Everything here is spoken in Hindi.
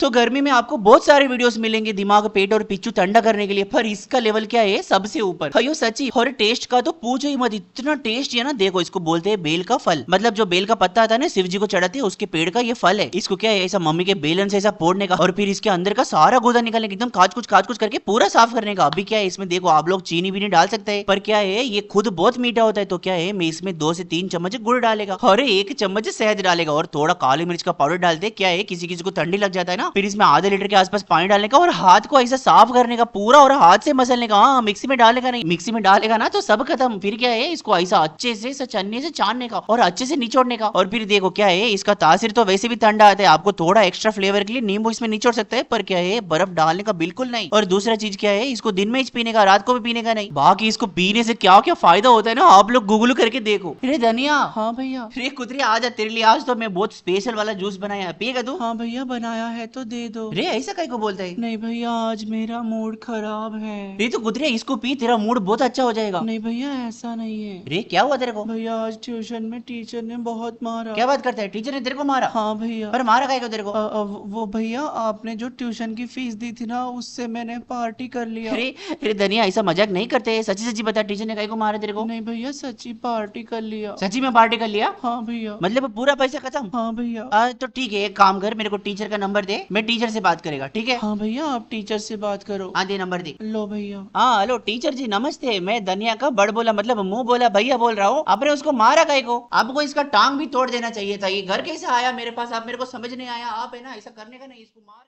तो गर्मी में आपको बहुत सारे वीडियोस मिलेंगे दिमाग पेट और पिचू ठंडा करने के लिए पर इसका लेवल क्या है सबसे ऊपर हयो सची और टेस्ट का तो पूछो ही मत इतना टेस्ट है ना देखो इसको बोलते हैं बेल का फल मतलब जो बेल का पत्ता आता है ना शिव जी को चढ़ाते हैं उसके पेड़ का ये फल है इसको क्या है ऐसा मम्मी के बेलन से ऐसा फोड़ने का और फिर इसके अंदर का सारा गोदा निकालने का एकदम काज कुछ काज कुछ करके पूरा साफ करने का अभी क्या है इसमें देखो आप लोग चीनी भी नहीं डाल सकते है पर क्या है ये खुद बहुत मीठा होता है तो क्या है मैं इसमें दो से तीन चम्मच गुड़ डालेगा और एक चम्मच शहद डालेगा और थोड़ा काली मिर्च का पाउडर डालते क्या है किसी किसी को ठंडी लग जाता है ना ना हाँ। फिर इसमें आधे लीटर के आसपास पानी डालने का और हाथ को ऐसा साफ करने का पूरा और हाथ से मसलने का हाँ मिक्सी में डालेगा नहीं मिक्सी में डालेगा ना तो सब खत्म फिर क्या है इसको ऐसा अच्छे से सचन्ने से छानने का और अच्छे से निचोड़ने का और फिर देखो क्या है इसका तासीर तो वैसे भी ठंडा आता है आपको थोड़ा एक्स्ट्रा फ्लेवर के लिए नींबू इसमें निचोड़ सकते हैं पर क्या है बर्फ डालने का बिल्कुल नहीं और दूसरा चीज क्या है इसको दिन में ही पीने का रात को भी पीने का नहीं बाकी इसको पीने से क्या क्या फायदा होता है ना आप लोग गूगल करके देखो अरे धनिया हाँ भैया अरे कुतरी आ तेरे लिए आज तो मैं बहुत स्पेशल वाला जूस बनाया पिएगा तू हाँ भैया बनाया है तो दे दो रे ऐसा कहीं को बोलता है नहीं भैया आज मेरा मूड खराब है रे तो गुदरे इसको पी तेरा मूड बहुत अच्छा हो जाएगा नहीं भैया ऐसा नहीं है रे क्या हुआ तेरे को भैया आज ट्यूशन में टीचर ने बहुत मारा क्या बात करता है टीचर ने तेरे को मारा हाँ भैया पर मारा कहीं को तेरे को वो भैया आपने जो ट्यूशन की फीस दी थी ना उससे मैंने पार्टी कर लिया अरे अरे धनिया ऐसा मजाक नहीं करते सच्ची सच्ची बता टीचर ने कहीं को मारा तेरे को नहीं भैया सच्ची पार्टी कर लिया सच्ची में पार्टी कर लिया हाँ भैया मतलब पूरा पैसा खत्म हाँ भैया तो ठीक है एक काम कर मेरे को टीचर का नंबर दे मैं टीचर से बात करेगा ठीक है हाँ भैया आप टीचर से बात करो आधे हाँ, नंबर दे लो भैया हाँ हेलो टीचर जी नमस्ते मैं धनिया का बड़ बोला मतलब मुंह बोला भैया बोल रहा हूँ आपने उसको मारा गए को आपको इसका टांग भी तोड़ देना चाहिए था ये घर कैसे आया मेरे पास आप मेरे को समझ नहीं आया आप है ना ऐसा करने का नहीं इसको मार